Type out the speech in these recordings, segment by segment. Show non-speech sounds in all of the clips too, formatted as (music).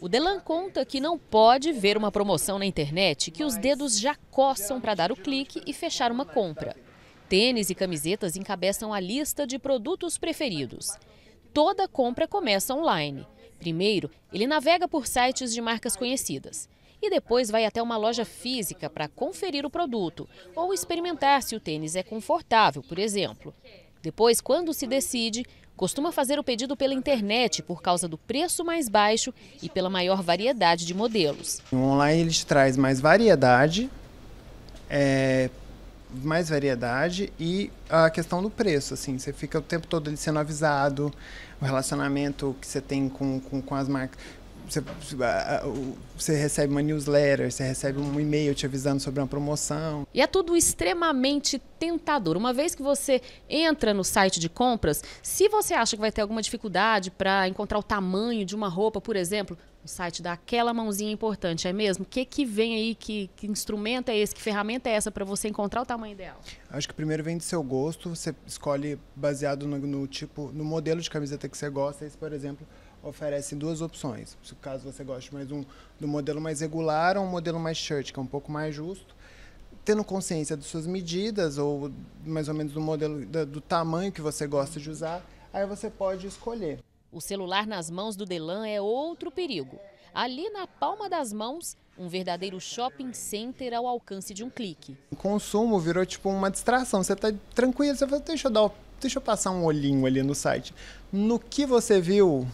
O Delan conta que não pode ver uma promoção na internet que os dedos já coçam para dar o clique e fechar uma compra. Tênis e camisetas encabeçam a lista de produtos preferidos. Toda compra começa online. Primeiro, ele navega por sites de marcas conhecidas e depois vai até uma loja física para conferir o produto ou experimentar se o tênis é confortável, por exemplo. Depois, quando se decide, costuma fazer o pedido pela internet por causa do preço mais baixo e pela maior variedade de modelos. O online ele te traz mais variedade, é, mais variedade e a questão do preço, assim, você fica o tempo todo sendo avisado, o relacionamento que você tem com, com, com as marcas. Você, você, recebe uma newsletter, você recebe um e-mail te avisando sobre uma promoção. E é tudo extremamente tentador. Uma vez que você entra no site de compras, se você acha que vai ter alguma dificuldade para encontrar o tamanho de uma roupa, por exemplo, o site dá aquela mãozinha importante, é mesmo? O que, que vem aí? Que, que instrumento é esse? Que ferramenta é essa para você encontrar o tamanho ideal? Acho que primeiro vem do seu gosto, você escolhe baseado no, no tipo, no modelo de camiseta que você gosta. Esse, por exemplo, oferece duas opções. Se caso você goste mais um do modelo mais regular ou um modelo mais shirt, que é um pouco mais justo, tendo consciência das suas medidas ou mais ou menos do modelo do tamanho que você gosta de usar, aí você pode escolher. O celular nas mãos do Delan é outro perigo. Ali na palma das mãos, um verdadeiro shopping center ao alcance de um clique. O consumo virou tipo uma distração. Você está tranquilo, você fala, deixa eu dar, deixa eu passar um olhinho ali no site. No que você viu,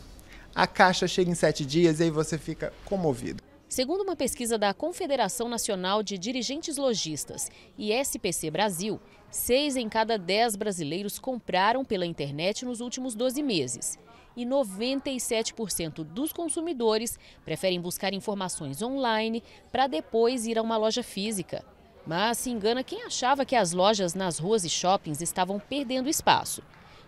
a caixa chega em sete dias e aí você fica comovido. Segundo uma pesquisa da Confederação Nacional de Dirigentes Logistas e SPC Brasil, seis em cada dez brasileiros compraram pela internet nos últimos 12 meses. E 97% dos consumidores preferem buscar informações online para depois ir a uma loja física. Mas se engana quem achava que as lojas nas ruas e shoppings estavam perdendo espaço.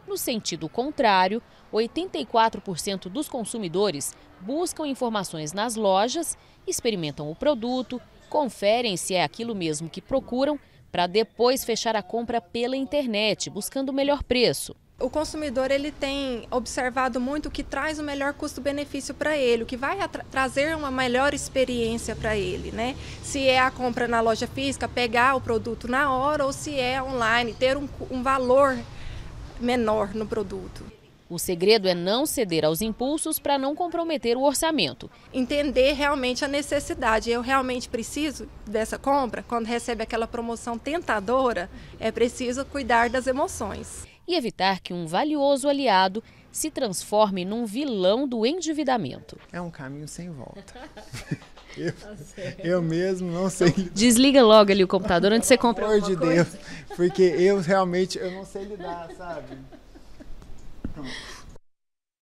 No sentido contrário, 84% dos consumidores buscam informações nas lojas, experimentam o produto, conferem se é aquilo mesmo que procuram, para depois fechar a compra pela internet, buscando o melhor preço. O consumidor ele tem observado muito o que traz o melhor custo-benefício para ele, o que vai trazer uma melhor experiência para ele, né? Se é a compra na loja física, pegar o produto na hora ou se é online, ter um, um valor menor no produto. O segredo é não ceder aos impulsos para não comprometer o orçamento. Entender realmente a necessidade. Eu realmente preciso dessa compra? Quando recebe aquela promoção tentadora, é preciso cuidar das emoções. E evitar que um valioso aliado se transforme num vilão do endividamento. É um caminho sem volta. (laughs) Tá eu, mesmo não sei. Então, desliga logo ali o computador antes você comprar. Pelo amor de Deus, porque eu realmente eu não sei lidar, sabe? (laughs)